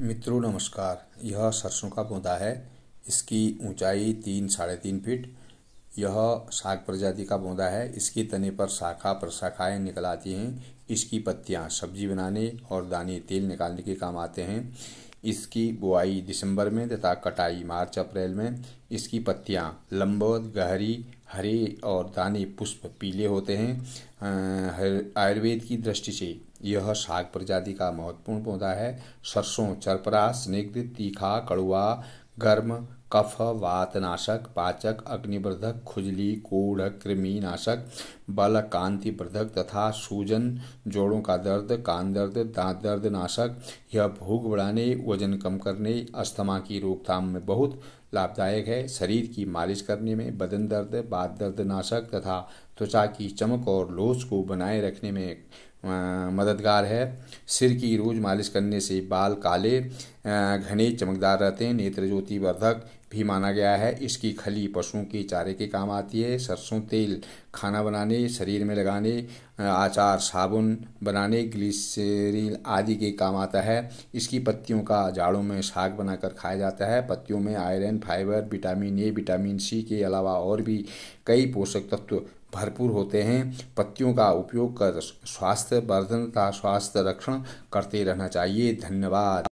मित्रों नमस्कार यह सरसों का पौधा है इसकी ऊंचाई तीन साढ़े तीन फीट यह साग प्रजाति का पौधा है इसके तने पर शाखा प्रशाखाएँ निकल आती हैं इसकी पत्तियाँ सब्जी बनाने और दाने तेल निकालने के काम आते हैं इसकी बुआई दिसंबर में तथा कटाई मार्च अप्रैल में इसकी पत्तियाँ लंबवत गहरी हरे और दाने पुष्प पीले होते हैं आयुर्वेद की दृष्टि से यह साग प्रजाति का महत्वपूर्ण पौधा है सरसों चरपरा स्निग्ध तीखा कड़ुआ गर्म कफ वातनाशक पाचक अग्निवर्धक खुजली कूढ़ कृमिनाशक बल कांति वर्धक तथा सूजन जोड़ों का दर्द कान दर्द दांत दर्द नाशक यह भूख बढ़ाने वजन कम करने अस्थमा की रोकथाम में बहुत लाभदायक है शरीर की मालिश करने में बदन दर्द बाद दर्द नाशक तथा त्वचा की चमक और लोच को बनाए रखने में आ, मददगार है सिर की रोज़ मालिश करने से बाल काले घने चमकदार रहते हैं नेत्र ज्योति वर्धक भी माना गया है इसकी खली पशुओं के चारे के काम आती है सरसों तेल खाना बनाने शरीर में लगाने आचार साबुन बनाने ग्लिसरीन आदि के काम आता है इसकी पत्तियों का जाड़ों में साग बनाकर खाया जाता है पत्तियों में iron fibre vitamin A vitamin C के अलावा और भी कई पोषक तत्व भरपूर होते हैं पत्तियों का उपयोग कर स्वास्थ्य वर्धन का स्वास्थ्य रक्षण करते रहना चाहिए धन्यवाद